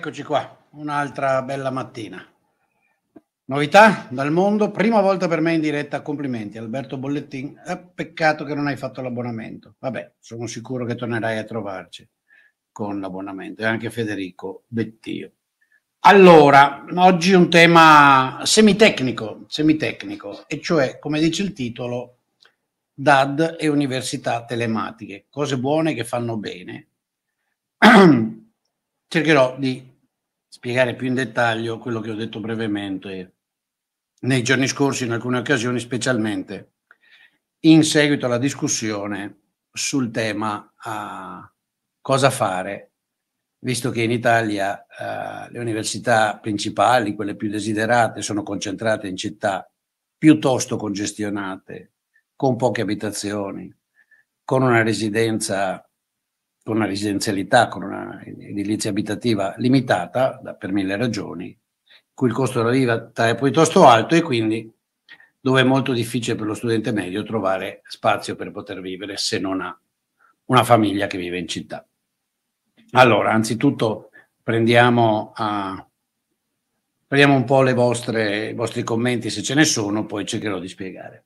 Eccoci qua, un'altra bella mattina. Novità dal mondo, prima volta per me in diretta, complimenti Alberto Bollettin, eh, peccato che non hai fatto l'abbonamento. Vabbè, sono sicuro che tornerai a trovarci con l'abbonamento e anche Federico Bettio. Allora, oggi un tema semitecnico, semitecnico, e cioè, come dice il titolo, DAD e università telematiche, cose buone che fanno bene. Cercherò di spiegare più in dettaglio quello che ho detto brevemente nei giorni scorsi in alcune occasioni, specialmente in seguito alla discussione sul tema uh, cosa fare, visto che in Italia uh, le università principali, quelle più desiderate, sono concentrate in città piuttosto congestionate, con poche abitazioni, con una residenza con una residenzialità, con una edilizia abitativa limitata da, per mille ragioni, cui il costo della vita è piuttosto alto e quindi dove è molto difficile per lo studente medio trovare spazio per poter vivere se non ha una famiglia che vive in città. Allora, anzitutto prendiamo, a, prendiamo un po' le vostre, i vostri commenti se ce ne sono, poi cercherò di spiegare.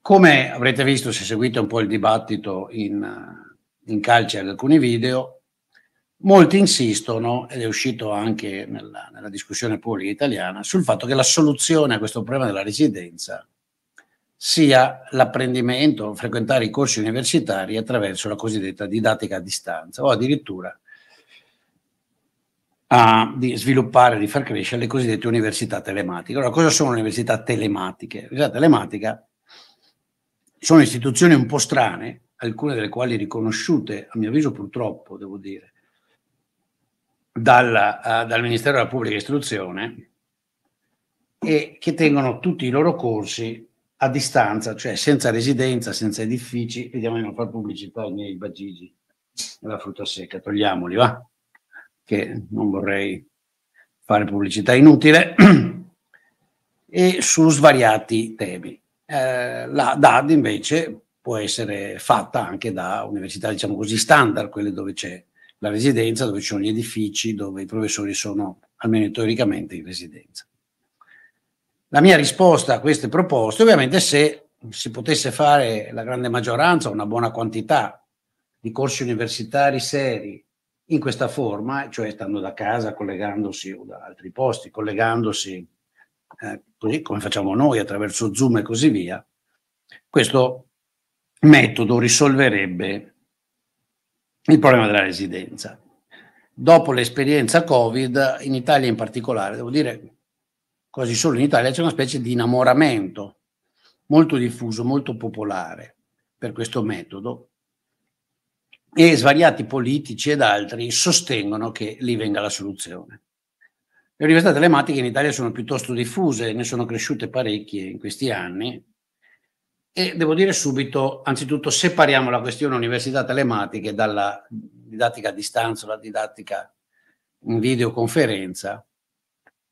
Come avrete visto se seguite un po' il dibattito in, in calce ad alcuni video, molti insistono, ed è uscito anche nella, nella, discussione pubblica italiana, sul fatto che la soluzione a questo problema della residenza sia l'apprendimento, frequentare i corsi universitari attraverso la cosiddetta didattica a distanza o addirittura a, di sviluppare, di far crescere le cosiddette università telematiche. Allora, cosa sono le università telematiche? L'università telematica sono istituzioni un po' strane, alcune delle quali riconosciute, a mio avviso purtroppo, devo dire, dalla, uh, dal Ministero della Pubblica Istruzione, e che tengono tutti i loro corsi a distanza, cioè senza residenza, senza edifici. Vediamo di non fare pubblicità ai miei bagigi della frutta secca, togliamoli, va? Che non vorrei fare pubblicità inutile. e su svariati temi. Eh, la DAD invece può essere fatta anche da università, diciamo così, standard, quelle dove c'è la residenza, dove ci sono gli edifici, dove i professori sono almeno teoricamente in residenza. La mia risposta a queste proposte, ovviamente se si potesse fare la grande maggioranza, una buona quantità di corsi universitari seri in questa forma, cioè stando da casa, collegandosi o da altri posti, collegandosi eh, così come facciamo noi attraverso Zoom e così via, questo metodo risolverebbe il problema della residenza. Dopo l'esperienza Covid, in Italia in particolare, devo dire quasi solo in Italia, c'è una specie di innamoramento molto diffuso, molto popolare per questo metodo e svariati politici ed altri sostengono che lì venga la soluzione. Le università telematiche in Italia sono piuttosto diffuse, ne sono cresciute parecchie in questi anni, e devo dire subito, anzitutto, separiamo la questione università telematiche dalla didattica a distanza, la didattica in videoconferenza,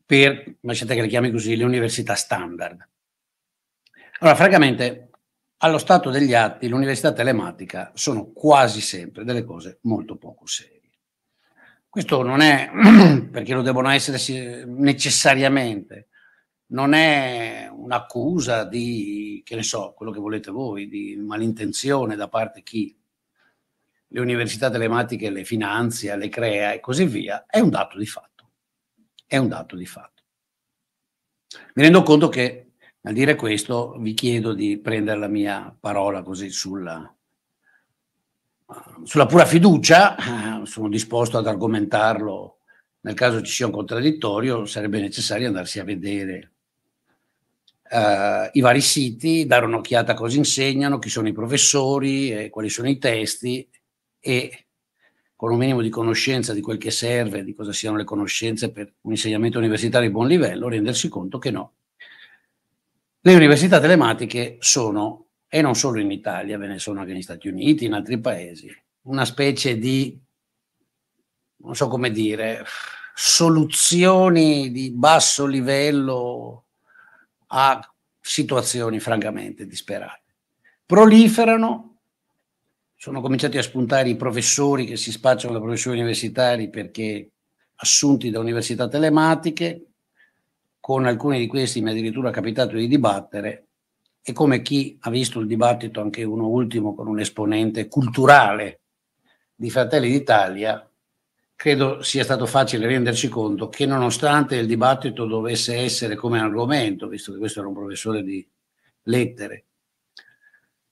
per, lasciate che le chiami così, le università standard. Allora, francamente, allo stato degli atti, l'università telematica sono quasi sempre delle cose molto poco serie. Questo non è perché lo devono essere necessariamente, non è un'accusa di, che ne so, quello che volete voi, di malintenzione da parte di chi le università telematiche le finanzia, le crea e così via, è un dato di fatto. È un dato di fatto. Mi rendo conto che a dire questo vi chiedo di prendere la mia parola così sulla, sulla pura fiducia, sono disposto ad argomentarlo nel caso ci sia un contraddittorio, sarebbe necessario andarsi a vedere eh, i vari siti, dare un'occhiata a cosa insegnano, chi sono i professori, eh, quali sono i testi e con un minimo di conoscenza di quel che serve, di cosa siano le conoscenze per un insegnamento universitario di buon livello, rendersi conto che no. Le università telematiche sono, e non solo in Italia, ve ne sono anche negli Stati Uniti, in altri paesi, una specie di, non so come dire, soluzioni di basso livello a situazioni francamente disperate. Proliferano, sono cominciati a spuntare i professori che si spacciano da professori universitari perché assunti da università telematiche, con alcuni di questi mi è addirittura capitato di dibattere e come chi ha visto il dibattito anche uno ultimo con un esponente culturale di Fratelli d'Italia, credo sia stato facile renderci conto che nonostante il dibattito dovesse essere come argomento, visto che questo era un professore di lettere,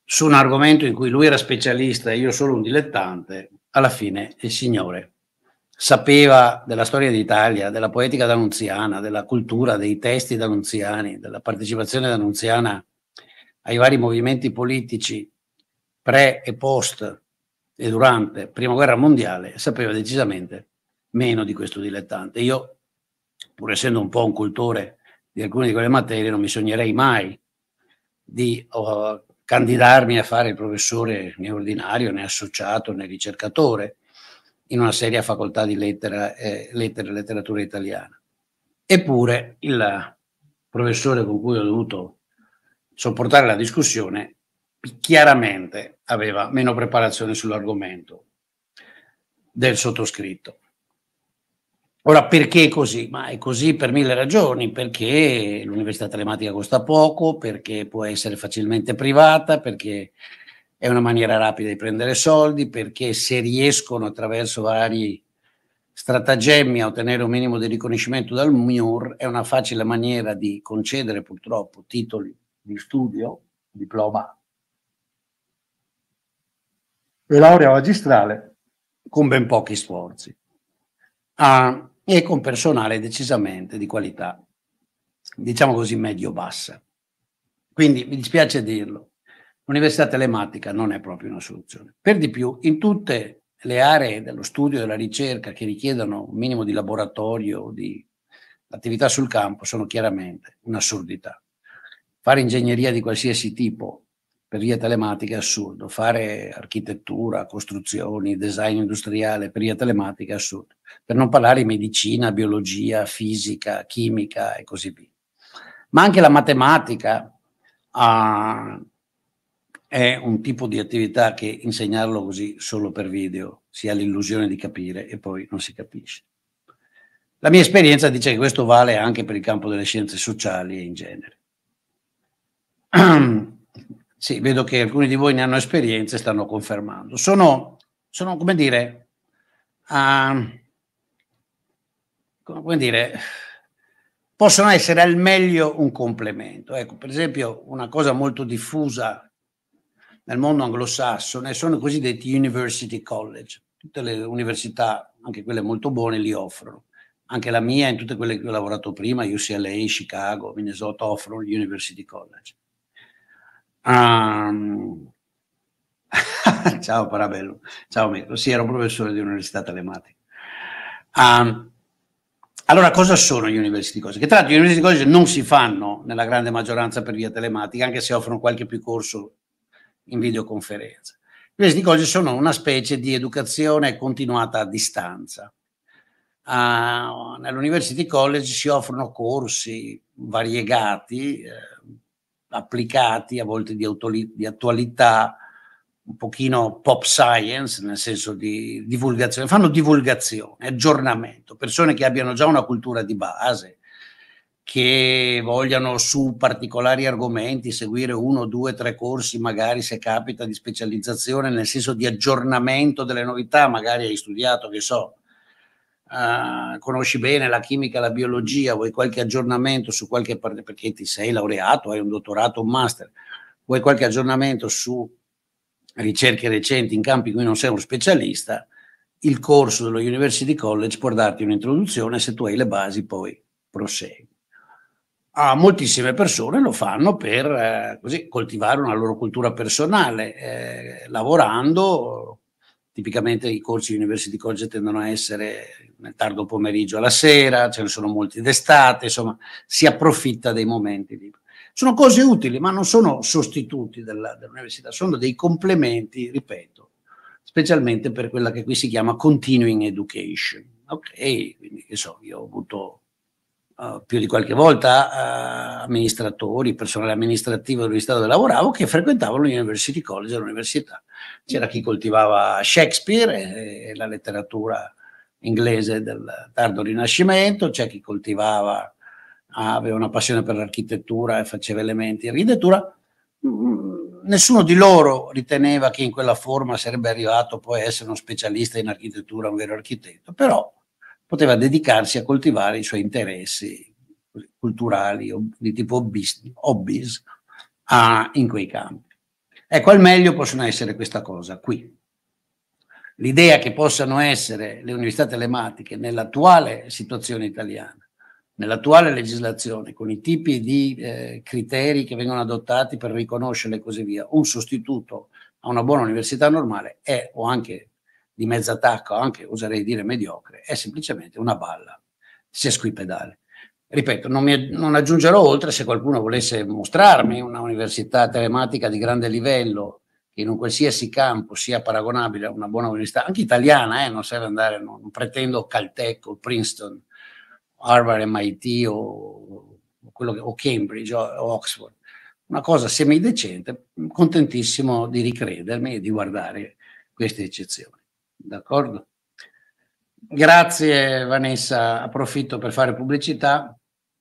su un argomento in cui lui era specialista e io solo un dilettante, alla fine il Signore sapeva della storia d'Italia, della poetica d'Annunziana, della cultura, dei testi d'Annunziani, della partecipazione d'Annunziana ai vari movimenti politici pre e post e durante la Prima Guerra Mondiale sapeva decisamente meno di questo dilettante. Io, pur essendo un po' un cultore di alcune di quelle materie, non mi sognerei mai di uh, candidarmi a fare il professore né ordinario, né associato, né ricercatore in una seria facoltà di lettera, eh, lettere e letteratura italiana. Eppure il professore con cui ho dovuto sopportare la discussione chiaramente aveva meno preparazione sull'argomento del sottoscritto. Ora, perché è così? Ma è così per mille ragioni, perché l'università telematica costa poco, perché può essere facilmente privata, perché è una maniera rapida di prendere soldi, perché se riescono attraverso vari stratagemmi a ottenere un minimo di riconoscimento dal MIUR, è una facile maniera di concedere purtroppo titoli di studio, diploma e laurea magistrale con ben pochi sforzi ah, e con personale decisamente di qualità, diciamo così, medio-bassa. Quindi mi dispiace dirlo, l'università telematica non è proprio una soluzione. Per di più, in tutte le aree dello studio e della ricerca che richiedono un minimo di laboratorio, di attività sul campo, sono chiaramente un'assurdità. Fare ingegneria di qualsiasi tipo per via telematica è assurdo, fare architettura, costruzioni, design industriale per via telematica è assurdo, per non parlare di medicina, biologia, fisica, chimica e così via. Ma anche la matematica ah, è un tipo di attività che insegnarlo così solo per video si ha l'illusione di capire e poi non si capisce. La mia esperienza dice che questo vale anche per il campo delle scienze sociali e in genere. Sì, vedo che alcuni di voi ne hanno esperienza e stanno confermando. Sono, sono come dire, uh, come dire, possono essere al meglio un complemento. Ecco, per esempio, una cosa molto diffusa nel mondo anglosassone sono i cosiddetti university college. Tutte le università, anche quelle molto buone, li offrono. Anche la mia, in tutte quelle che ho lavorato prima, UCLA, Chicago, Minnesota, offrono gli university college. Um, ciao Parabello, ciao Mirko, sì ero professore di università telematica. Um, allora cosa sono gli university college? Che tra l'altro gli university college non si fanno nella grande maggioranza per via telematica, anche se offrono qualche più corso in videoconferenza. Gli university college sono una specie di educazione continuata a distanza. Uh, Nell'university college si offrono corsi variegati, eh, applicati, a volte di, autoli- di attualità, un pochino pop science, nel senso di divulgazione, fanno divulgazione, aggiornamento, persone che abbiano già una cultura di base, che vogliano su particolari argomenti seguire uno, due, tre corsi, magari se capita di specializzazione, nel senso di aggiornamento delle novità, magari hai studiato, che so, Uh, conosci bene la chimica, la biologia, vuoi qualche aggiornamento su qualche parte, perché ti sei laureato, hai un dottorato, un master, vuoi qualche aggiornamento su ricerche recenti in campi in cui non sei uno specialista, il corso dello University College può darti un'introduzione, se tu hai le basi poi prosegui. A ah, moltissime persone lo fanno per eh, così, coltivare una loro cultura personale, eh, lavorando tipicamente i corsi di University College tendono a essere nel tardo pomeriggio alla sera, ce ne sono molti d'estate, insomma si approfitta dei momenti liberi. Sono cose utili, ma non sono sostituti della, dell'università, sono dei complementi, ripeto, specialmente per quella che qui si chiama continuing education. Ok, quindi che so, io ho avuto eh, più di qualche volta uh, amministratori, personale amministrativo dell'università dove lavoravo, che frequentavano l'university college all'università. C'era chi coltivava Shakespeare e, e la letteratura inglese del tardo rinascimento, c'è chi coltivava, aveva una passione per l'architettura e faceva elementi di architettura. Mm, nessuno di loro riteneva che in quella forma sarebbe arrivato poi a essere uno specialista in architettura, un vero architetto, però poteva dedicarsi a coltivare i suoi interessi culturali o di tipo hobbies, hobbies a, in quei campi. Ecco, al meglio possono essere questa cosa qui. L'idea che possano essere le università telematiche nell'attuale situazione italiana, nell'attuale legislazione, con i tipi di eh, criteri che vengono adottati per riconoscerle e così via, un sostituto a una buona università normale è, o anche di mezza attacco, anche oserei dire mediocre, è semplicemente una balla, se squipedale. Ripeto, non, mi, non aggiungerò oltre se qualcuno volesse mostrarmi una università telematica di grande livello, che in un qualsiasi campo sia paragonabile a una buona università, anche italiana, eh, non serve andare, non, non pretendo Caltech o Princeton, Harvard, MIT o, che, o Cambridge o, o Oxford una cosa semidecente, contentissimo di ricredermi e di guardare queste eccezioni. D'accordo? Grazie Vanessa, approfitto per fare pubblicità.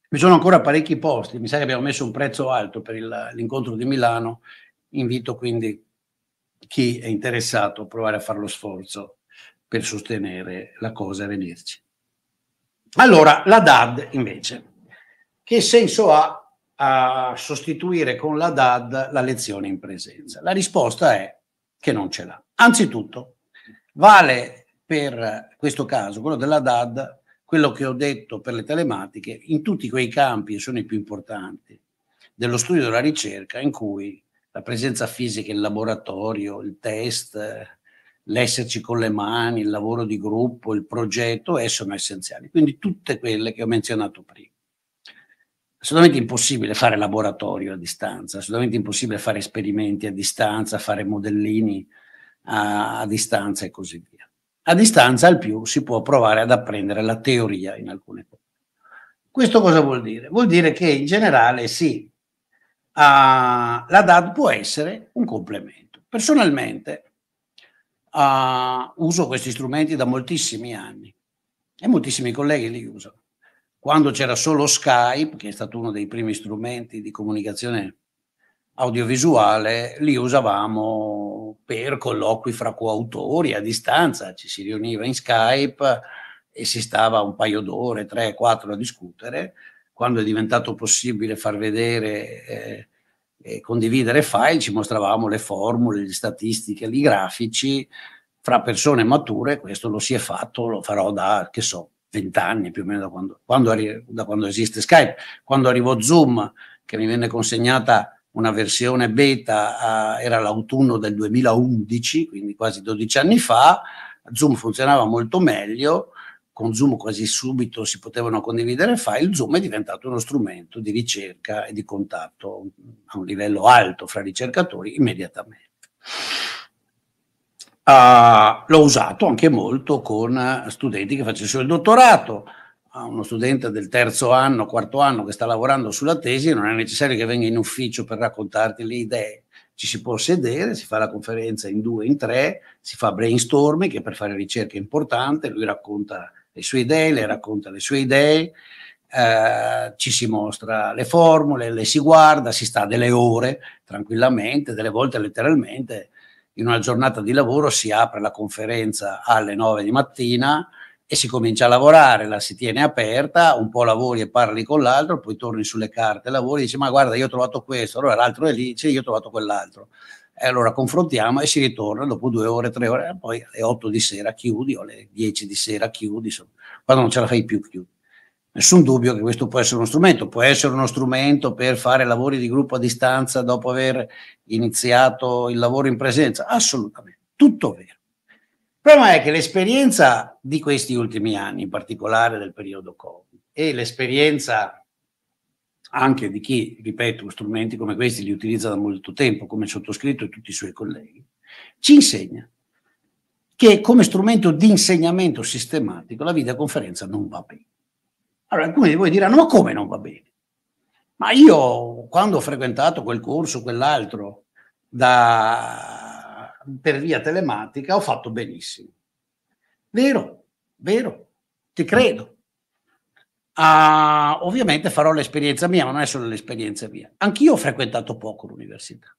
Ci sono ancora parecchi posti, mi sa che abbiamo messo un prezzo alto per il, l'incontro di Milano, invito quindi chi è interessato a provare a fare lo sforzo per sostenere la cosa e venirci. Allora, la DAD invece, che senso ha a sostituire con la DAD la lezione in presenza? La risposta è che non ce l'ha. Anzitutto, Vale per questo caso, quello della DAD, quello che ho detto per le telematiche, in tutti quei campi, e sono i più importanti, dello studio della ricerca in cui la presenza fisica il laboratorio, il test, l'esserci con le mani, il lavoro di gruppo, il progetto, eh, sono essenziali. Quindi tutte quelle che ho menzionato prima. Assolutamente impossibile fare laboratorio a distanza, assolutamente impossibile fare esperimenti a distanza, fare modellini, a, a distanza e così via. A distanza al più si può provare ad apprendere la teoria in alcune cose. Questo cosa vuol dire? Vuol dire che in generale sì, Uh, la DAD può essere un complemento. Personalmente uh, uso questi strumenti da moltissimi anni e moltissimi colleghi li usano. Quando c'era solo Skype, che è stato uno dei primi strumenti di comunicazione audiovisuale li usavamo per colloqui fra coautori a distanza, ci si riuniva in Skype e si stava un paio d'ore, tre, quattro a discutere. Quando è diventato possibile far vedere eh, e condividere file, ci mostravamo le formule, le statistiche, i grafici fra persone mature, questo lo si è fatto, lo farò da, che so, vent'anni più o meno da quando, quando, da quando esiste Skype. Quando arrivò Zoom, che mi venne consegnata una versione beta, eh, era l'autunno del 2011, quindi quasi 12 anni fa, Zoom funzionava molto meglio, con Zoom quasi subito si potevano condividere file, Zoom è diventato uno strumento di ricerca e di contatto a un livello alto fra ricercatori immediatamente. Uh, l'ho usato anche molto con studenti che facessero il dottorato, a uno studente del terzo anno, quarto anno che sta lavorando sulla tesi, non è necessario che venga in ufficio per raccontarti le idee. Ci si può sedere, si fa la conferenza in due, in tre, si fa brainstorming, che per fare ricerca è importante, lui racconta le sue idee, lei racconta le sue idee, eh, ci si mostra le formule, le si guarda, si sta delle ore tranquillamente, delle volte letteralmente, in una giornata di lavoro si apre la conferenza alle nove di mattina, e si comincia a lavorare, la si tiene aperta, un po' lavori e parli con l'altro, poi torni sulle carte, lavori e dici ma guarda io ho trovato questo, allora l'altro è lì, dice io ho trovato quell'altro. E allora confrontiamo e si ritorna dopo due ore, tre ore, poi alle otto di sera chiudi o alle dieci di sera chiudi, insomma, quando non ce la fai più chiudi. Nessun dubbio che questo può essere uno strumento, può essere uno strumento per fare lavori di gruppo a distanza dopo aver iniziato il lavoro in presenza, assolutamente, tutto vero il problema è che l'esperienza di questi ultimi anni, in particolare del periodo Covid, e l'esperienza anche di chi, ripeto, strumenti come questi li utilizza da molto tempo, come sottoscritto e tutti i suoi colleghi, ci insegna che come strumento di insegnamento sistematico la videoconferenza non va bene. Allora, alcuni di voi diranno, ma come non va bene? Ma io, quando ho frequentato quel corso, quell'altro, da per via telematica, ho fatto benissimo. Vero, vero, ti credo. Ah, ovviamente farò l'esperienza mia, ma non è solo l'esperienza mia. Anch'io ho frequentato poco l'università,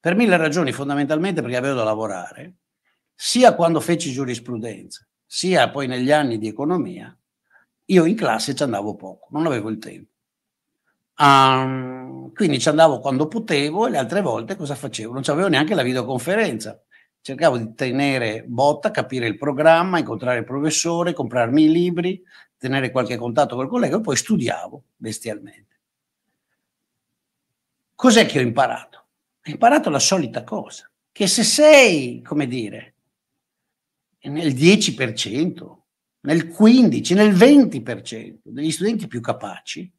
per mille ragioni, fondamentalmente perché avevo da lavorare, sia quando feci giurisprudenza, sia poi negli anni di economia, io in classe ci andavo poco, non avevo il tempo. Um, quindi ci andavo quando potevo e le altre volte cosa facevo? Non avevo neanche la videoconferenza. Cercavo di tenere botta, capire il programma, incontrare il professore, comprarmi i libri, tenere qualche contatto col collega e poi studiavo bestialmente. Cos'è che ho imparato? Ho imparato la solita cosa, che se sei, come dire, nel 10%, nel 15%, nel 20% degli studenti più capaci,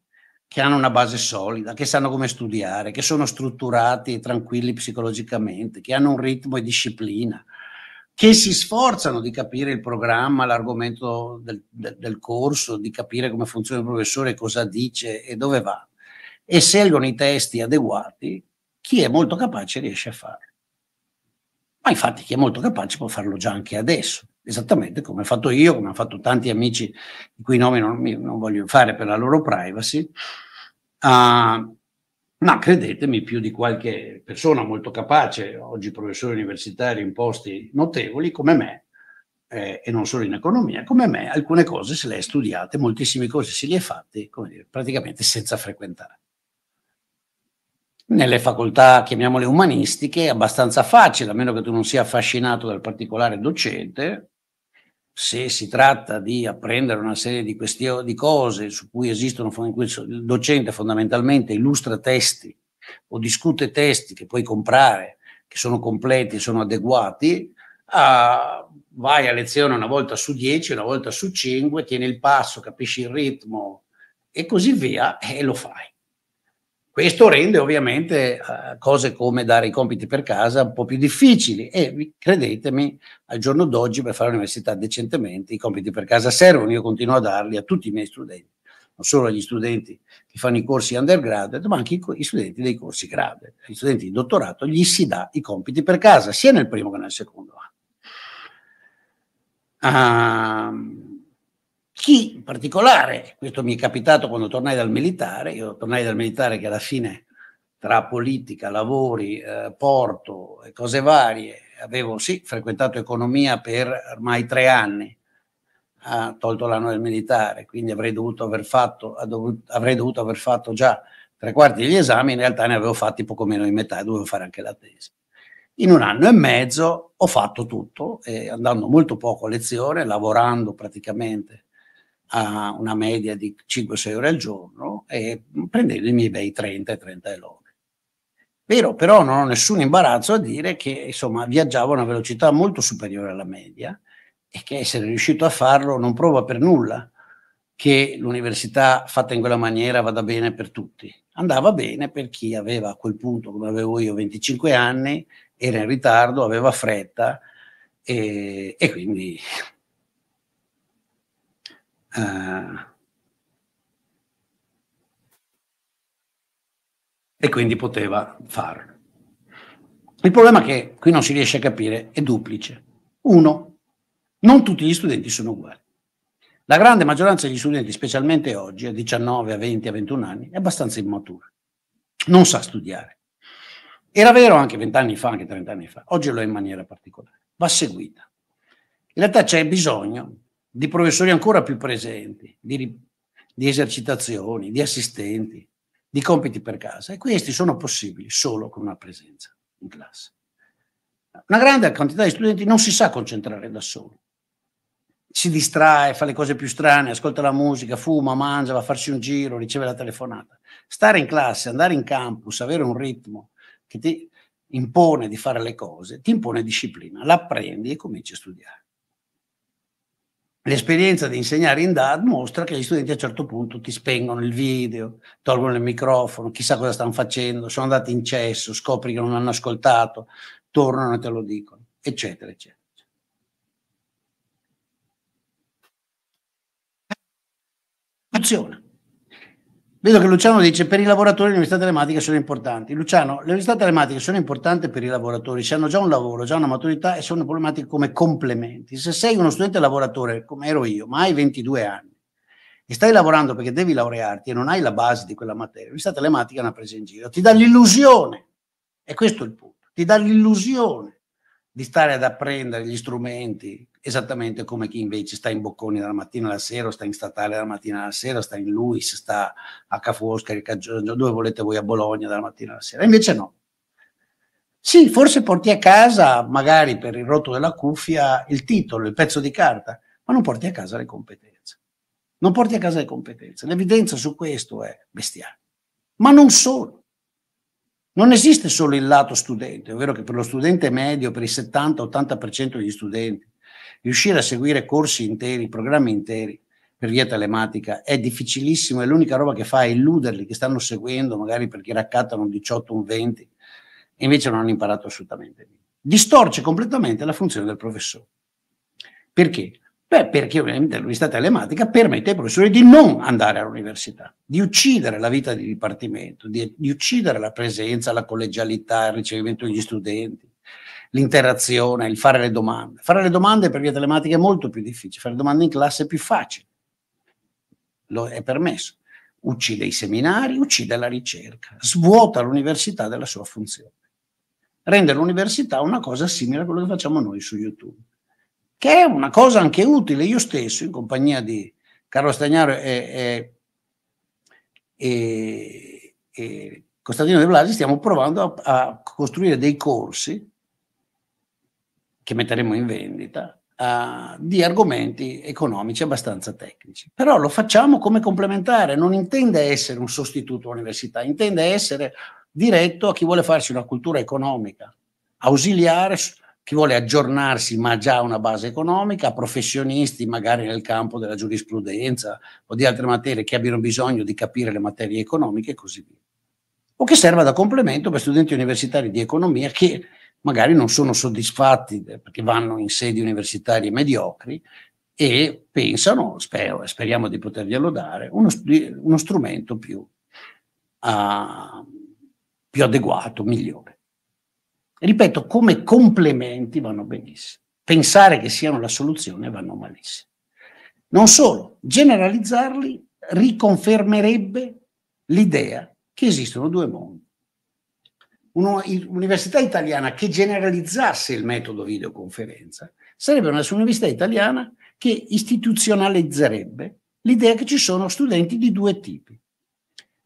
che hanno una base solida, che sanno come studiare, che sono strutturati e tranquilli psicologicamente, che hanno un ritmo e disciplina, che si sforzano di capire il programma, l'argomento del, del, del corso, di capire come funziona il professore, cosa dice e dove va, e scelgono i testi adeguati, chi è molto capace riesce a farlo. Ma infatti chi è molto capace può farlo già anche adesso, esattamente come ho fatto io, come hanno fatto tanti amici di cui nomi non, non voglio fare per la loro privacy, Uh, ma credetemi, più di qualche persona molto capace, oggi professore universitario in posti notevoli come me, eh, e non solo in economia, come me, alcune cose se le è studiate, moltissime cose se le è fatte, come dire, praticamente senza frequentare. Nelle facoltà, chiamiamole umanistiche, è abbastanza facile, a meno che tu non sia affascinato dal particolare docente, se si tratta di apprendere una serie di, questio- di cose su cui esistono, in cui il docente fondamentalmente illustra testi o discute testi che puoi comprare, che sono completi, sono adeguati, a, vai a lezione una volta su dieci, una volta su cinque, tieni il passo, capisci il ritmo e così via e lo fai. Questo rende ovviamente uh, cose come dare i compiti per casa un po' più difficili e credetemi, al giorno d'oggi per fare l'università decentemente i compiti per casa servono, io continuo a darli a tutti i miei studenti, non solo agli studenti che fanno i corsi undergraduate, ma anche agli studenti dei corsi grade. Gli studenti di dottorato gli si dà i compiti per casa, sia nel primo che nel secondo anno. Um, chi in particolare, questo mi è capitato quando tornai dal militare, io tornai dal militare che alla fine tra politica, lavori, eh, porto e cose varie, avevo sì frequentato economia per ormai tre anni, ha tolto l'anno del militare, quindi avrei dovuto aver fatto, avrei dovuto aver fatto già tre quarti degli esami, in realtà ne avevo fatti poco meno di metà dovevo fare anche la tesi. In un anno e mezzo ho fatto tutto, eh, andando molto poco a lezione, lavorando praticamente a una media di 5-6 ore al giorno e prendendo i miei bei 30-30 log. Vero, però non ho nessun imbarazzo a dire che insomma viaggiavo a una velocità molto superiore alla media e che essere riuscito a farlo non prova per nulla che l'università fatta in quella maniera vada bene per tutti. Andava bene per chi aveva a quel punto, come avevo io, 25 anni, era in ritardo, aveva fretta e, e quindi eh, e quindi poteva farlo. Il problema che qui non si riesce a capire è duplice. Uno, non tutti gli studenti sono uguali. La grande maggioranza degli studenti, specialmente oggi, a 19, a 20, a 21 anni, è abbastanza immatura. Non sa studiare. Era vero anche 20 anni fa, anche 30 anni fa. Oggi lo è in maniera particolare. Va seguita. In realtà c'è bisogno di professori ancora più presenti, di, di esercitazioni, di assistenti, di compiti per casa. E questi sono possibili solo con una presenza in classe. Una grande quantità di studenti non si sa concentrare da solo. Si distrae, fa le cose più strane, ascolta la musica, fuma, mangia, va a farsi un giro, riceve la telefonata. Stare in classe, andare in campus, avere un ritmo che ti impone di fare le cose, ti impone disciplina. L'apprendi e cominci a studiare. L'esperienza di insegnare in DAD mostra che gli studenti a un certo punto ti spengono il video, tolgono il microfono, chissà cosa stanno facendo, sono andati in cesso, scopri che non hanno ascoltato, tornano e te lo dicono, eccetera, eccetera. Funziona. Vedo che Luciano dice per i lavoratori le università telematiche sono importanti. Luciano, le università telematiche sono importanti per i lavoratori, se hanno già un lavoro, già una maturità e sono problematiche come complementi. Se sei uno studente lavoratore, come ero io, ma hai 22 anni e stai lavorando perché devi laurearti e non hai la base di quella materia, l'università telematica è una presa in giro, ti dà l'illusione, e questo è il punto, ti dà l'illusione di stare ad apprendere gli strumenti, esattamente come chi invece sta in Bocconi dalla mattina alla sera, sta in Statale dalla mattina alla sera, sta in Luis, sta a Ca' dove volete voi a Bologna dalla mattina alla sera. Invece no. Sì, forse porti a casa, magari per il rotto della cuffia, il titolo, il pezzo di carta, ma non porti a casa le competenze. Non porti a casa le competenze. L'evidenza su questo è bestiale. Ma non solo. Non esiste solo il lato studente, ovvero che per lo studente medio, per il 70-80% degli studenti, riuscire a seguire corsi interi, programmi interi per via telematica è difficilissimo è l'unica roba che fa è illuderli che stanno seguendo magari perché raccattano un 18, un 20 e invece non hanno imparato assolutamente niente. Distorce completamente la funzione del professore. Perché? Beh, perché ovviamente l'università telematica permette ai professori di non andare all'università, di uccidere la vita di dipartimento, di, di uccidere la presenza, la collegialità, il ricevimento degli studenti, l'interazione, il fare le domande. Fare le domande per via telematica è molto più difficile, fare domande in classe è più facile, lo è permesso. Uccide i seminari, uccide la ricerca, svuota l'università della sua funzione. Rende l'università una cosa simile a quello che facciamo noi su YouTube che è una cosa anche utile. Io stesso, in compagnia di Carlo Stagnaro e, e, e Costantino De Blasi, stiamo provando a, a costruire dei corsi che metteremo in vendita Uh, di argomenti economici abbastanza tecnici. Però lo facciamo come complementare, non intende essere un sostituto all'università, intende essere diretto a chi vuole farsi una cultura economica, ausiliare chi vuole aggiornarsi ma ha già una base economica, professionisti magari nel campo della giurisprudenza o di altre materie che abbiano bisogno di capire le materie economiche e così via. O che serva da complemento per studenti universitari di economia che magari non sono soddisfatti eh, perché vanno in sedi universitarie mediocri e pensano, spero, speriamo di poterglielo dare, uno, uno strumento più, uh, più adeguato, migliore ripeto, come complementi vanno benissimo. Pensare che siano la soluzione vanno malissimo. Non solo, generalizzarli riconfermerebbe l'idea che esistono due mondi. Un'università italiana che generalizzasse il metodo videoconferenza sarebbe un'università italiana che istituzionalizzerebbe l'idea che ci sono studenti di due tipi,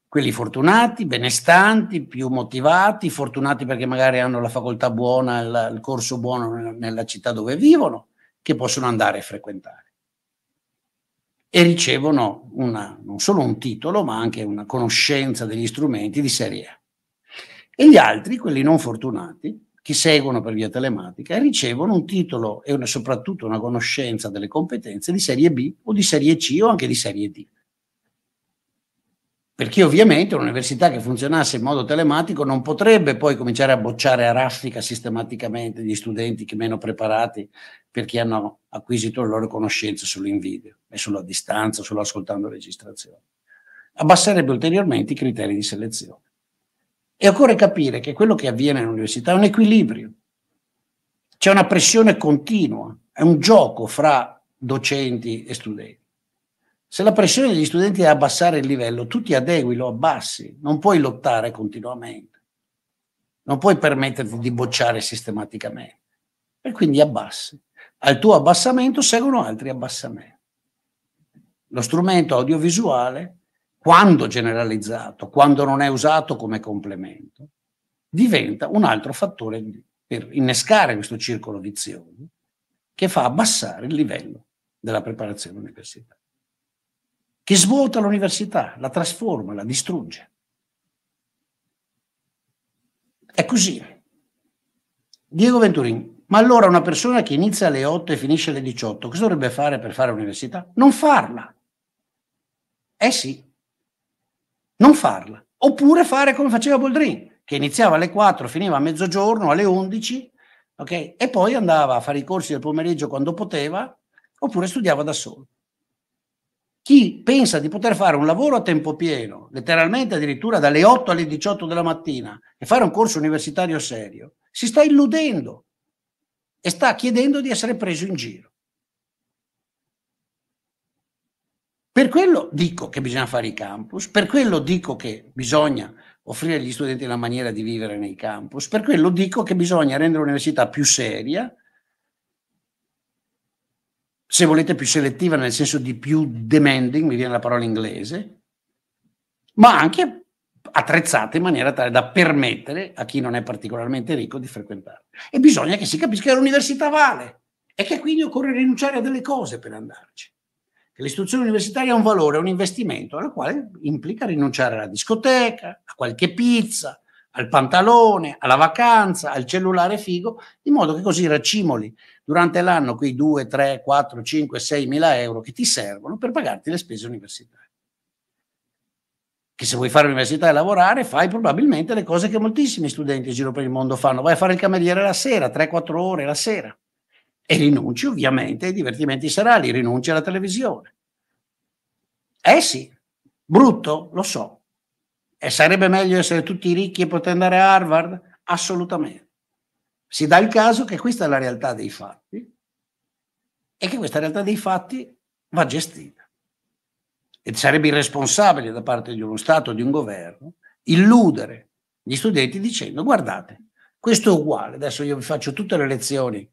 quelli fortunati, benestanti, più motivati, fortunati perché magari hanno la facoltà buona, il, il corso buono nella città dove vivono, che possono andare a frequentare. E ricevono una, non solo un titolo, ma anche una conoscenza degli strumenti di serie A. E gli altri, quelli non fortunati, che seguono per via telematica, ricevono un titolo e una, soprattutto una conoscenza delle competenze di serie B o di serie C o anche di serie D perché ovviamente un'università che funzionasse in modo telematico non potrebbe poi cominciare a bocciare a raffica sistematicamente gli studenti che meno preparati perché hanno acquisito le loro conoscenze sull'invideo e sulla distanza, solo ascoltando registrazioni. Abbasserebbe ulteriormente i criteri di selezione. E occorre capire che quello che avviene all'università è un equilibrio, c'è una pressione continua, è un gioco fra docenti e studenti. Se la pressione degli studenti è abbassare il livello, tu ti adegui, lo abbassi, non puoi lottare continuamente, non puoi permetterti di bocciare sistematicamente e quindi abbassi. Al tuo abbassamento seguono altri abbassamenti. Lo strumento audiovisuale, quando generalizzato, quando non è usato come complemento, diventa un altro fattore per innescare questo circolo vizioso che fa abbassare il livello della preparazione universitaria che svuota l'università, la trasforma, la distrugge. È così. Diego Venturini, ma allora una persona che inizia alle 8 e finisce alle 18, cosa dovrebbe fare per fare l'università? Non farla. Eh sì, non farla. Oppure fare come faceva Boldrin, che iniziava alle 4, finiva a mezzogiorno, alle 11, okay? e poi andava a fare i corsi del pomeriggio quando poteva, oppure studiava da solo chi pensa di poter fare un lavoro a tempo pieno, letteralmente addirittura dalle 8 alle 18 della mattina, e fare un corso universitario serio, si sta illudendo e sta chiedendo di essere preso in giro. Per quello dico che bisogna fare i campus, per quello dico che bisogna offrire agli studenti la maniera di vivere nei campus, per quello dico che bisogna rendere l'università più seria, se volete più selettiva nel senso di più demanding, mi viene la parola inglese, ma anche attrezzate in maniera tale da permettere a chi non è particolarmente ricco di frequentarle. E bisogna che si capisca che l'università vale e che quindi occorre rinunciare a delle cose per andarci. Che l'istruzione universitaria è un valore, è un investimento, alla quale implica rinunciare alla discoteca, a qualche pizza, al pantalone, alla vacanza, al cellulare figo, in modo che così racimoli durante l'anno quei 2, 3, 4, 5, 6 mila euro che ti servono per pagarti le spese universitarie. Che se vuoi fare l'università e lavorare, fai probabilmente le cose che moltissimi studenti in giro per il mondo fanno. Vai a fare il cameriere la sera, 3-4 ore la sera. E rinunci ovviamente ai divertimenti serali, rinunci alla televisione. Eh sì, brutto, lo so, e sarebbe meglio essere tutti ricchi e poter andare a Harvard? Assolutamente. Si dà il caso che questa è la realtà dei fatti e che questa realtà dei fatti va gestita. E sarebbe irresponsabile da parte di uno Stato, di un governo, illudere gli studenti dicendo guardate, questo è uguale, adesso io vi faccio tutte le lezioni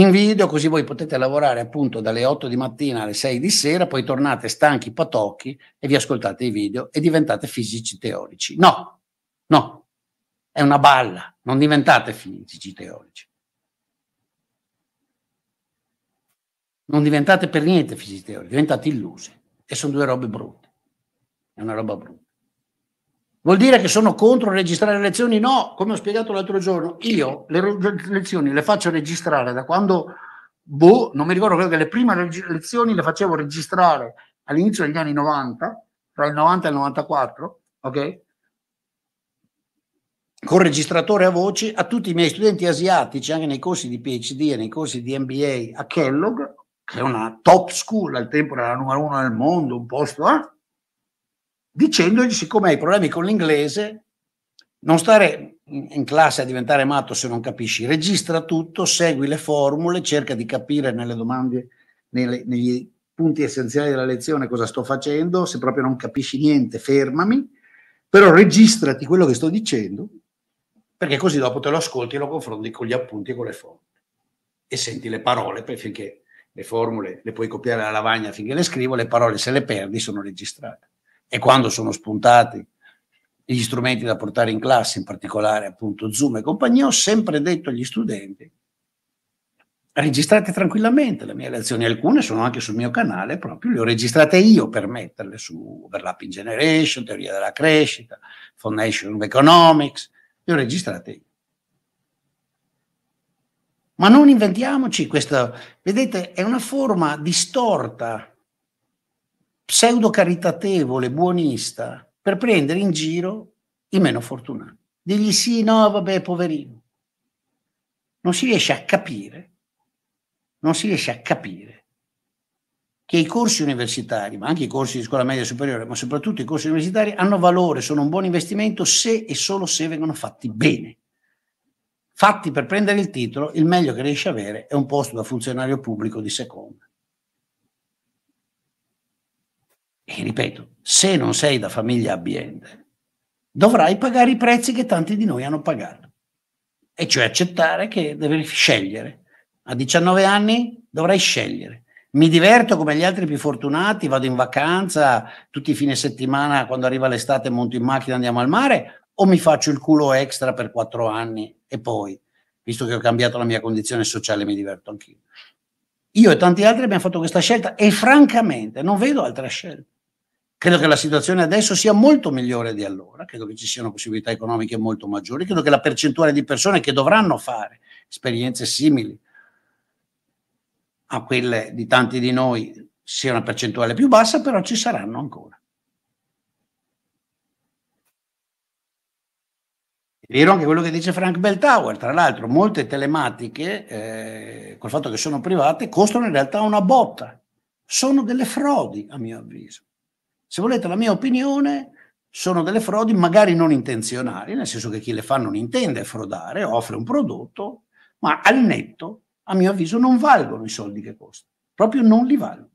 in video, così voi potete lavorare appunto dalle 8 di mattina alle 6 di sera, poi tornate stanchi, patocchi e vi ascoltate i video e diventate fisici teorici. No, no, è una balla, non diventate fisici teorici. Non diventate per niente fisici teorici, diventate illusi. E sono due robe brutte. È una roba brutta. Vuol dire che sono contro registrare le lezioni? No, come ho spiegato l'altro giorno, io le lezioni le faccio registrare da quando, boh, non mi ricordo, credo che le prime lezioni le facevo registrare all'inizio degli anni 90, tra il 90 e il 94, ok? Con registratore a voci a tutti i miei studenti asiatici, anche nei corsi di PhD e nei corsi di MBA a Kellogg, che è una top school al tempo era la numero uno del mondo, un posto, eh? dicendogli siccome hai problemi con l'inglese, non stare in classe a diventare matto se non capisci, registra tutto, segui le formule, cerca di capire nelle domande, nelle, negli punti essenziali della lezione cosa sto facendo, se proprio non capisci niente fermami, però registrati quello che sto dicendo, perché così dopo te lo ascolti e lo confronti con gli appunti e con le formule e senti le parole, perché le formule le puoi copiare alla lavagna finché le scrivo, le parole se le perdi sono registrate e quando sono spuntati gli strumenti da portare in classe, in particolare appunto Zoom e compagnia, ho sempre detto agli studenti registrate tranquillamente le mie lezioni, alcune sono anche sul mio canale proprio, le ho registrate io per metterle su Overlapping Generation, Teoria della Crescita, Foundation of Economics, le ho registrate io. Ma non inventiamoci questa, vedete, è una forma distorta pseudo caritatevole, buonista, per prendere in giro i meno fortunati. Digli sì, no, vabbè, poverino. Non si riesce a capire, non si riesce a capire che i corsi universitari, ma anche i corsi di scuola media superiore, ma soprattutto i corsi universitari, hanno valore, sono un buon investimento se e solo se vengono fatti bene. Fatti per prendere il titolo, il meglio che riesci a avere è un posto da funzionario pubblico di seconda. E ripeto, se non sei da famiglia abbiente, dovrai pagare i prezzi che tanti di noi hanno pagato. E cioè accettare che devi scegliere. A 19 anni dovrai scegliere. Mi diverto come gli altri più fortunati, vado in vacanza tutti i fine settimana, quando arriva l'estate monto in macchina, e andiamo al mare, o mi faccio il culo extra per quattro anni e poi, visto che ho cambiato la mia condizione sociale, mi diverto anch'io. Io e tanti altri abbiamo fatto questa scelta e francamente non vedo altra scelta. Credo che la situazione adesso sia molto migliore di allora, credo che ci siano possibilità economiche molto maggiori, credo che la percentuale di persone che dovranno fare esperienze simili a quelle di tanti di noi sia una percentuale più bassa, però ci saranno ancora. È vero anche quello che dice Frank Beltower, tra l'altro molte telematiche, eh, col fatto che sono private, costano in realtà una botta. Sono delle frodi, a mio avviso se volete la mia opinione, sono delle frodi magari non intenzionali, nel senso che chi le fa non intende frodare, offre un prodotto, ma al netto, a mio avviso, non valgono i soldi che costano, proprio non li valgono.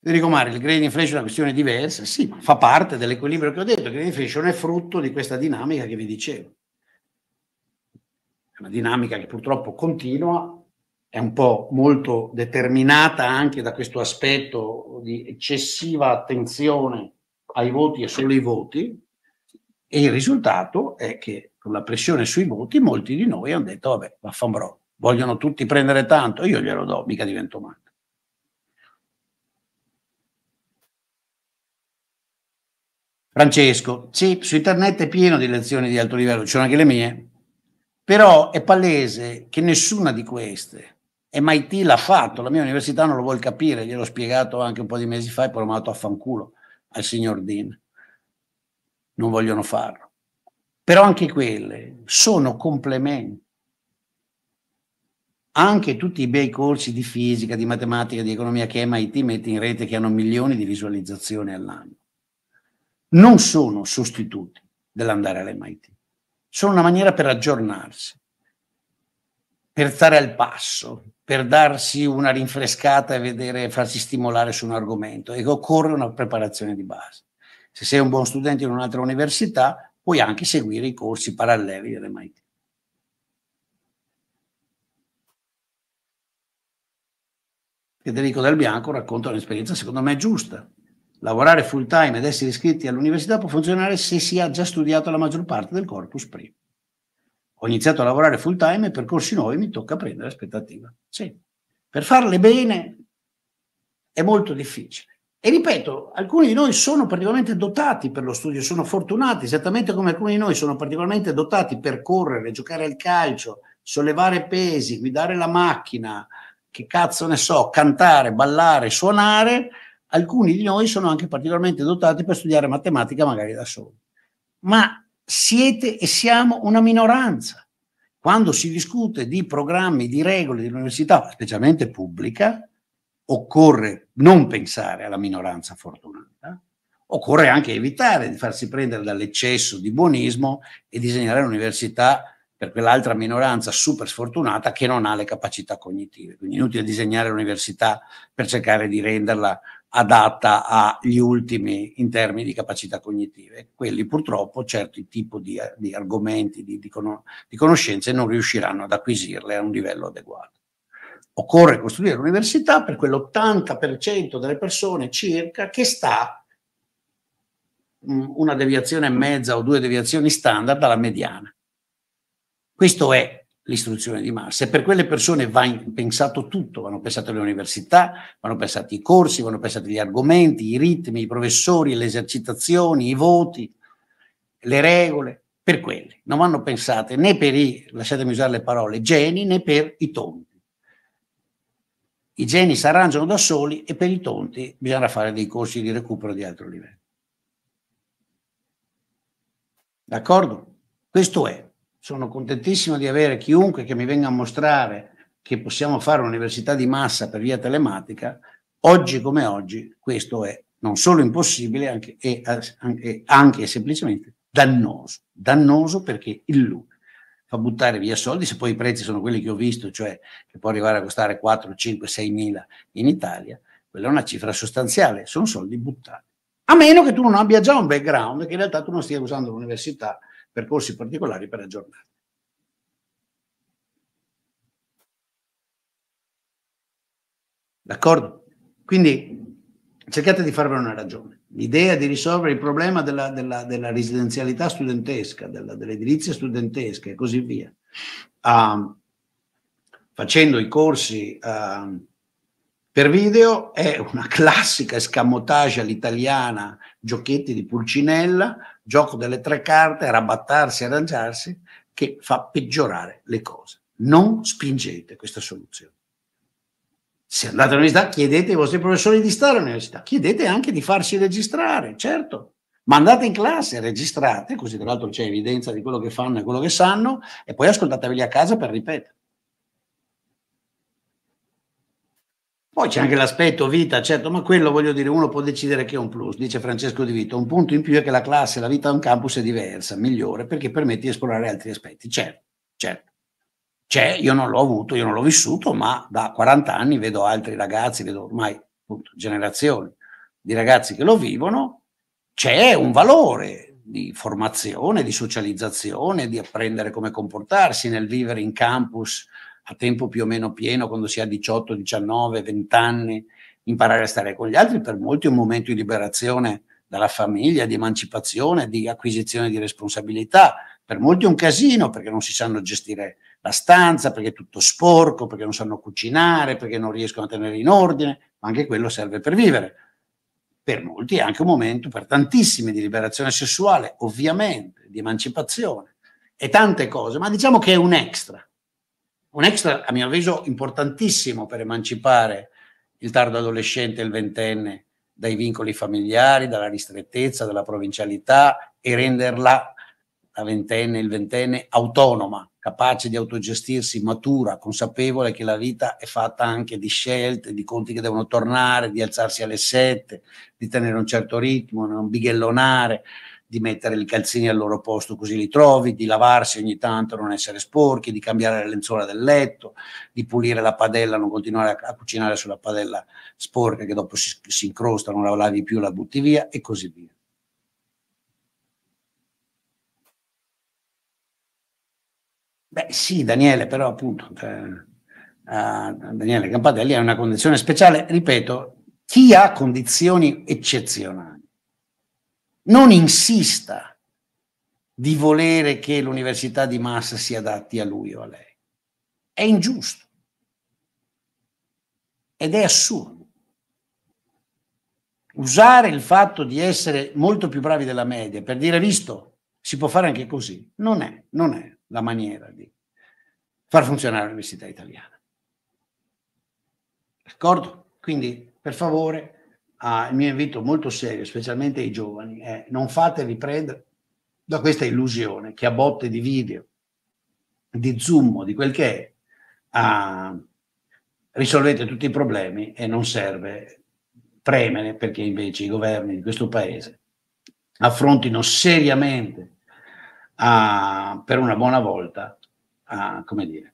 Federico Mari, il grade inflation è una questione diversa, sì, ma fa parte dell'equilibrio che ho detto, il grade inflation è frutto di questa dinamica che vi dicevo. È una dinamica che purtroppo continua è un po' molto determinata anche da questo aspetto di eccessiva attenzione ai voti e solo ai voti, e il risultato è che con la pressione sui voti molti di noi hanno detto, vabbè, vaffanbrò, vogliono tutti prendere tanto, io glielo do, mica divento matto. Francesco, sì, su internet è pieno di lezioni di alto livello, ci sono anche le mie, però è palese che nessuna di queste MIT l'ha fatto, la mia università non lo vuole capire, gliel'ho spiegato anche un po' di mesi fa e poi l'ho mandato a fanculo al signor Dean. Non vogliono farlo. Però anche quelle sono complementi. Anche tutti i bei corsi di fisica, di matematica, di economia che MIT mette in rete che hanno milioni di visualizzazioni all'anno, non sono sostituti dell'andare all'MIT. Sono una maniera per aggiornarsi, per stare al passo, per darsi una rinfrescata e vedere, farsi stimolare su un argomento e occorre una preparazione di base. Se sei un buon studente in un'altra università, puoi anche seguire i corsi paralleli dell'MIT. Federico Del Bianco racconta un'esperienza secondo me giusta. Lavorare full time ed essere iscritti all'università può funzionare se si ha già studiato la maggior parte del corpus prima ho iniziato a lavorare full time e per corsi nuovi mi tocca prendere aspettativa. Sì. Per farle bene è molto difficile. E ripeto, alcuni di noi sono particolarmente dotati per lo studio, sono fortunati, esattamente come alcuni di noi sono particolarmente dotati per correre, giocare al calcio, sollevare pesi, guidare la macchina, che cazzo ne so, cantare, ballare, suonare. Alcuni di noi sono anche particolarmente dotati per studiare matematica magari da soli. Ma siete e siamo una minoranza. Quando si discute di programmi, di regole di un'università, specialmente pubblica, occorre non pensare alla minoranza fortunata, occorre anche evitare di farsi prendere dall'eccesso di buonismo e disegnare un'università per quell'altra minoranza super sfortunata che non ha le capacità cognitive. Quindi inutile disegnare l'università per cercare di renderla adatta agli ultimi in termini di capacità cognitive. Quelli purtroppo certi tipi di, di, argomenti, di, di, conos di conoscenze non riusciranno ad acquisirle a un livello adeguato. Occorre costruire l'università per quell'80% delle persone circa che sta mm, una deviazione e mezza o due deviazioni standard dalla mediana. Questo è l'istruzione di massa. E per quelle persone va pensato tutto, vanno pensate le università, vanno pensati i corsi, vanno pensati gli argomenti, i ritmi, i professori, le esercitazioni, i voti, le regole, per quelli. Non vanno pensate né per i, lasciatemi usare le parole, geni né per i tonti. I geni si arrangiano da soli e per i tonti bisognerà fare dei corsi di recupero di altro livello. D'accordo? Questo è sono contentissimo di avere chiunque che mi venga a mostrare che possiamo fare un'università di massa per via telematica. Oggi come oggi questo è non solo impossibile, anche, e, anche, anche semplicemente dannoso. Dannoso perché illude fa buttare via soldi, se poi i prezzi sono quelli che ho visto, cioè che può arrivare a costare 4, 5, 6 mila in Italia, quella è una cifra sostanziale, sono soldi buttati. A meno che tu non abbia già un background, che in realtà tu non stia usando l'università percorsi particolari per aggiornare. D'accordo? Quindi cercate di farvene una ragione. L'idea di risolvere il problema della, della, della residenzialità studentesca, dell'edilizia studentesca e così via, uh, facendo i corsi uh, per video è una classica escamotage all'italiana, giochetti di pulcinella, gioco delle tre carte, arrabattarsi, arrangiarsi, che fa peggiorare le cose. Non spingete questa soluzione. Se andate all'università, chiedete ai vostri professori di stare all'università, chiedete anche di farsi registrare, certo. Ma andate in classe, registrate, così tra l'altro c'è evidenza di quello che fanno e quello che sanno, e poi ascoltatevi a casa per ripetere. Poi c'è anche l'aspetto vita, certo, ma quello voglio dire, uno può decidere che è un plus, dice Francesco Di Vito. Un punto in più è che la classe, la vita a un campus è diversa, migliore, perché permette di esplorare altri aspetti. Certo, certo. C'è, io non l'ho avuto, io non l'ho vissuto, ma da 40 anni vedo altri ragazzi, vedo ormai appunto, generazioni di ragazzi che lo vivono. C'è un valore di formazione, di socializzazione, di apprendere come comportarsi nel vivere in campus a tempo più o meno pieno quando si ha 18, 19, 20 anni, imparare a stare con gli altri, per molti è un momento di liberazione dalla famiglia, di emancipazione, di acquisizione di responsabilità, per molti è un casino perché non si sanno gestire la stanza, perché è tutto sporco, perché non sanno cucinare, perché non riescono a tenere in ordine, ma anche quello serve per vivere. Per molti è anche un momento, per tantissimi, di liberazione sessuale, ovviamente, di emancipazione e tante cose, ma diciamo che è un extra un extra a mio avviso importantissimo per emancipare il tardo adolescente e il ventenne dai vincoli familiari, dalla ristrettezza, dalla provincialità e renderla la ventenne, il ventenne autonoma, capace di autogestirsi, matura, consapevole che la vita è fatta anche di scelte, di conti che devono tornare, di alzarsi alle sette, di tenere un certo ritmo, non bighellonare, di mettere i calzini al loro posto così li trovi, di lavarsi ogni tanto, non essere sporchi, di cambiare le lenzuola del letto, di pulire la padella, non continuare a, a cucinare sulla padella sporca che dopo si, si incrosta, non la lavi più, la butti via e così via. Beh sì, Daniele, però appunto, eh, Daniele Campadelli è una condizione speciale, ripeto, chi ha condizioni eccezionali non insista di volere che l'università di massa si adatti a lui o a lei. È ingiusto ed è assurdo. Usare il fatto di essere molto più bravi della media per dire visto, si può fare anche così, non è, non è la maniera di far funzionare l'università italiana. D'accordo? Quindi, per favore, ah, il mio invito molto serio, specialmente ai giovani, è eh. non fatevi prendere da questa illusione che a botte di video, di zoom, di quel che è, ah, risolvete tutti i problemi e non serve premere perché invece i governi di questo paese affrontino seriamente ah, per una buona volta, ah, come dire,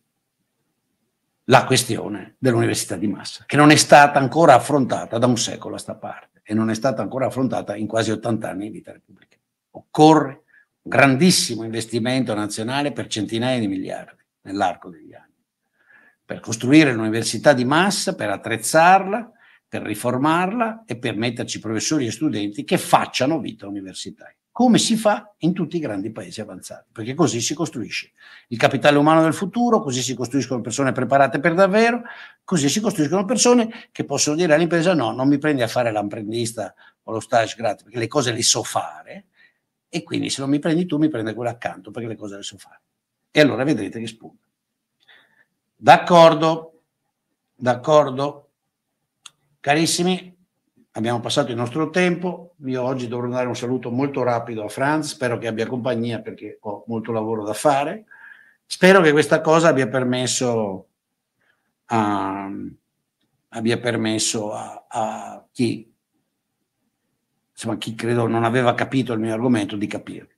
la questione dell'università di massa, che non è stata ancora affrontata da un secolo a questa parte e non è stata ancora affrontata in quasi 80 anni di vita repubblica. Occorre un grandissimo investimento nazionale per centinaia di miliardi nell'arco degli anni, per costruire l'università di massa, per attrezzarla, per riformarla e per metterci professori e studenti che facciano vita universitaria come si fa in tutti i grandi paesi avanzati, perché così si costruisce il capitale umano del futuro, così si costruiscono persone preparate per davvero, così si costruiscono persone che possono dire all'impresa no, non mi prendi a fare l'imprendista o lo stage gratis, perché le cose le so fare e quindi se non mi prendi tu mi prende quello accanto perché le cose le so fare. E allora vedrete che spunta. D'accordo, d'accordo. Carissimi, abbiamo passato il nostro tempo, io oggi dovrò dare un saluto molto rapido a Franz, spero che abbia compagnia perché ho molto lavoro da fare, spero che questa cosa abbia permesso a, abbia permesso a, a chi, insomma, chi credo non aveva capito il mio argomento di capirlo.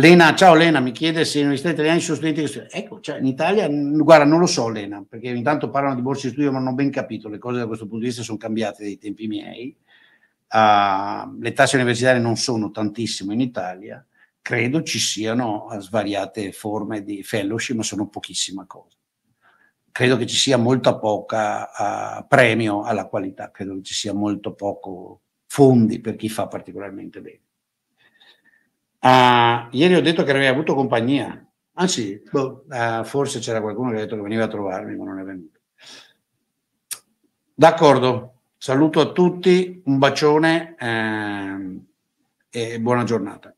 Lena, ciao Lena, mi chiede se le università italiane sono studenti che studiano. Ecco, cioè in Italia, guarda, non lo so Lena, perché intanto parlano di borse di studio, ma non ho ben capito, le cose da questo punto di vista sono cambiate dai tempi miei. Uh, le tasse universitarie non sono tantissime in Italia, credo ci siano svariate forme di fellowship, ma sono pochissima cosa. Credo che ci sia molto poca uh, premio alla qualità, credo che ci sia molto poco fondi per chi fa particolarmente bene. Uh, ieri ho detto che avrei avuto compagnia. Anzi, ah, boh, uh, forse c'era qualcuno che ha detto che veniva a trovarmi, ma non è venuto. D'accordo, saluto a tutti, un bacione ehm, e buona giornata.